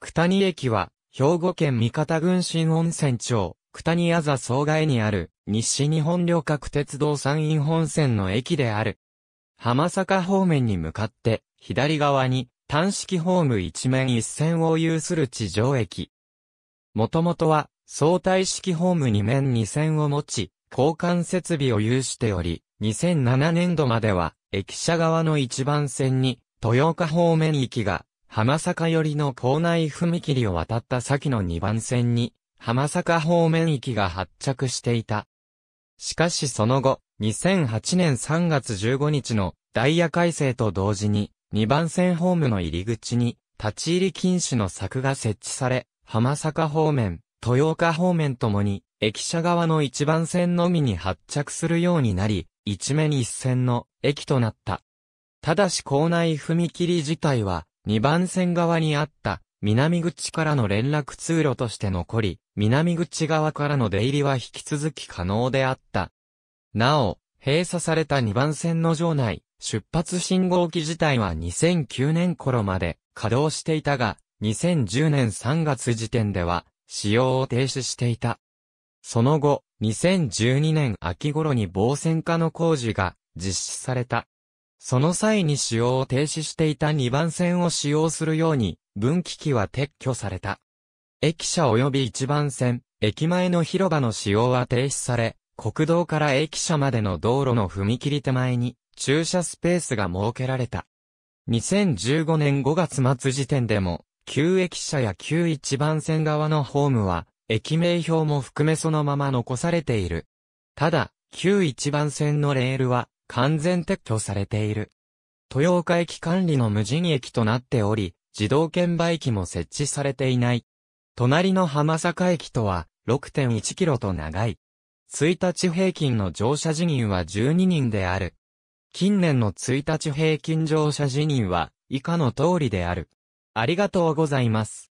九谷駅は、兵庫県三方郡新温泉町、九谷あざ総外にある、西日本旅客鉄道山陰本線の駅である。浜坂方面に向かって、左側に、単式ホーム一面一線を有する地上駅。もともとは、相対式ホーム二面二線を持ち、交換設備を有しており、2007年度までは、駅舎側の一番線に、豊岡方面行きが、浜坂寄りの港内踏切を渡った先の2番線に、浜坂方面きが発着していた。しかしその後、2008年3月15日のダイヤ改正と同時に、2番線ホームの入り口に、立ち入り禁止の柵が設置され、浜坂方面、豊岡方面ともに、駅舎側の1番線のみに発着するようになり、一面一線の駅となった。ただし校内踏切自体は、2番線側にあった南口からの連絡通路として残り、南口側からの出入りは引き続き可能であった。なお、閉鎖された2番線の場内、出発信号機自体は2009年頃まで稼働していたが、2010年3月時点では使用を停止していた。その後、2012年秋頃に防線化の工事が実施された。その際に使用を停止していた2番線を使用するように、分岐器は撤去された。駅舎及び1番線、駅前の広場の使用は停止され、国道から駅舎までの道路の踏切手前に、駐車スペースが設けられた。2015年5月末時点でも、旧駅舎や旧1番線側のホームは、駅名表も含めそのまま残されている。ただ、旧1番線のレールは、完全撤去されている。豊岡駅管理の無人駅となっており、自動券売機も設置されていない。隣の浜坂駅とは6.1キロと長い。1日平均の乗車人員は12人である。近年の1日平均乗車人員は以下の通りである。ありがとうございます。